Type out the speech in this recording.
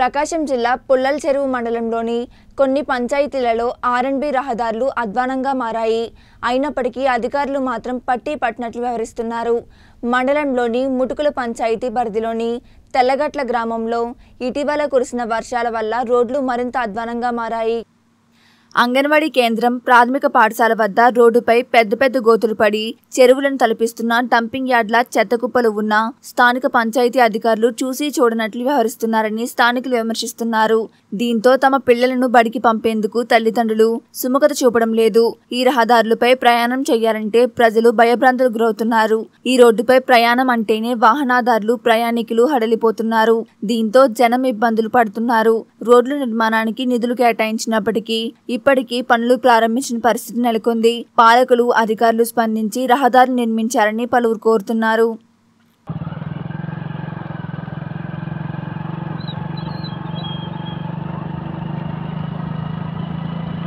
ప్రకాశం జిల్లా పుల్లల్ చెరువు మండలంలోని కొన్ని పంచాయతీలలో ఆర్ఎండ్బి రహదారులు అధ్వానంగా మారాయి అయినప్పటికీ అధికారులు మాత్రం పట్టి పట్టినట్లు వ్యవహరిస్తున్నారు మండలంలోని ముటుకుల పంచాయతీ పరిధిలోని తెల్లగట్ల గ్రామంలో ఇటీవల కురిసిన వర్షాల వల్ల రోడ్లు మరింత అధ్వానంగా మారాయి అంగన్వాడీ కేంద్రం ప్రాథమిక పాఠశాల వద్ద రోడ్డుపై పెద్ద పెద్ద గోతులు పడి చెరువులను తలపిస్తున్న డంపింగ్ యార్డ్ల చెత్త కుప్పలు ఉన్న స్థానిక పంచాయతీ అధికారులు చూసి చూడనట్లు వ్యవహరిస్తున్నారని స్థానికులు విమర్శిస్తున్నారు దీంతో తమ పిల్లలను బడికి పంపేందుకు తల్లిదండ్రులు సుముఖత చూపడం లేదు ఈ రహదారులపై ప్రయాణం చేయాలంటే ప్రజలు భయభ్రాంతులు గురవుతున్నారు ఈ రోడ్డుపై ప్రయాణం అంటేనే వాహనాదారులు ప్రయాణికులు హడలిపోతున్నారు దీంతో జనం ఇబ్బందులు పడుతున్నారు రోడ్ల నిర్మాణానికి నిధులు కేటాయించినప్పటికీ ఇప్పటి ఇప్పటికీ పనులు ప్రారంభించిన పరిస్థితి నెలకొంది పాలకులు అధికారులు స్పందించి రహదారి నిర్మించారని పలువురు కోరుతున్నారు